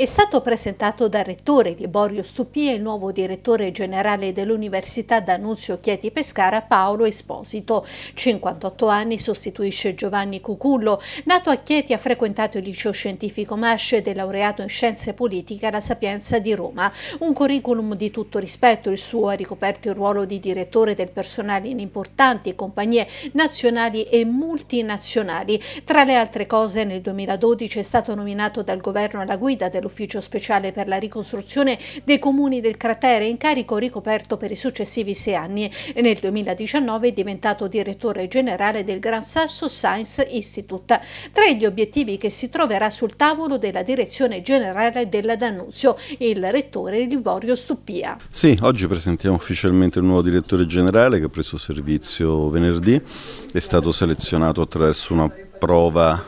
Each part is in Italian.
È stato presentato dal rettore Liborio Stupì e il nuovo direttore generale dell'Università D'Annunzio Chieti Pescara Paolo Esposito. 58 anni sostituisce Giovanni Cucullo. Nato a Chieti ha frequentato il liceo scientifico Masce ed è laureato in scienze politiche alla Sapienza di Roma. Un curriculum di tutto rispetto, il suo ha ricoperto il ruolo di direttore del personale in importanti compagnie nazionali e multinazionali. Tra le altre cose nel 2012 è stato nominato dal governo alla guida dello dell'Ufficio Speciale per la Ricostruzione dei Comuni del Cratere, incarico ricoperto per i successivi sei anni nel 2019 è diventato direttore generale del Gran Sasso Science Institute. Tra gli obiettivi che si troverà sul tavolo della direzione generale della Danunzio, il rettore Livorio Stuppia. Sì, oggi presentiamo ufficialmente il nuovo direttore generale che ha preso servizio venerdì, è stato selezionato attraverso una prova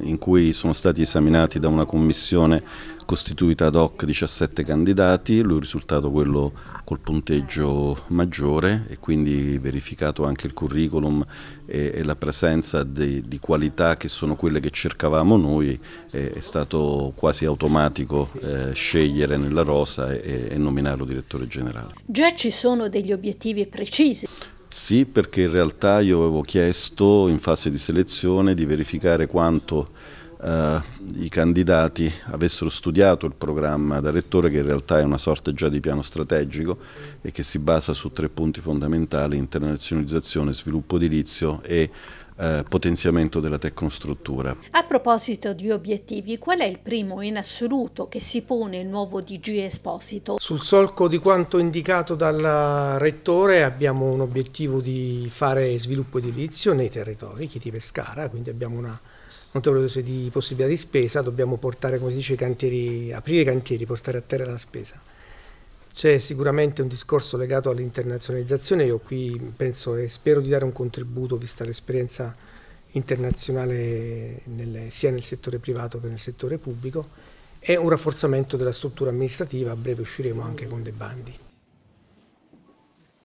eh, in cui sono stati esaminati da una commissione costituita ad hoc 17 candidati, lui è risultato quello col punteggio maggiore e quindi verificato anche il curriculum e, e la presenza di, di, qualità che sono quelle che cercavamo noi, è, è stato quasi automatico eh, scegliere nella rosa e, e nominarlo direttore generale. Già ci sono degli obiettivi precisi. Sì, perché in realtà io avevo chiesto in fase di selezione di verificare quanto eh, i candidati avessero studiato il programma da rettore, che in realtà è una sorta già di piano strategico e che si basa su tre punti fondamentali, internazionalizzazione, sviluppo edilizio e eh, potenziamento della tecnostruttura. A proposito di obiettivi, qual è il primo in assoluto che si pone il nuovo DG Esposito? Sul solco di quanto indicato dal Rettore abbiamo un obiettivo di fare sviluppo edilizio nei territori, Chiti Pescara, quindi abbiamo una notevole dose di possibilità di spesa, dobbiamo portare, come si dice, cantieri, aprire i cantieri, portare a terra la spesa. C'è sicuramente un discorso legato all'internazionalizzazione, io qui penso e spero di dare un contributo, vista l'esperienza internazionale nel, sia nel settore privato che nel settore pubblico, e un rafforzamento della struttura amministrativa, a breve usciremo anche con dei bandi.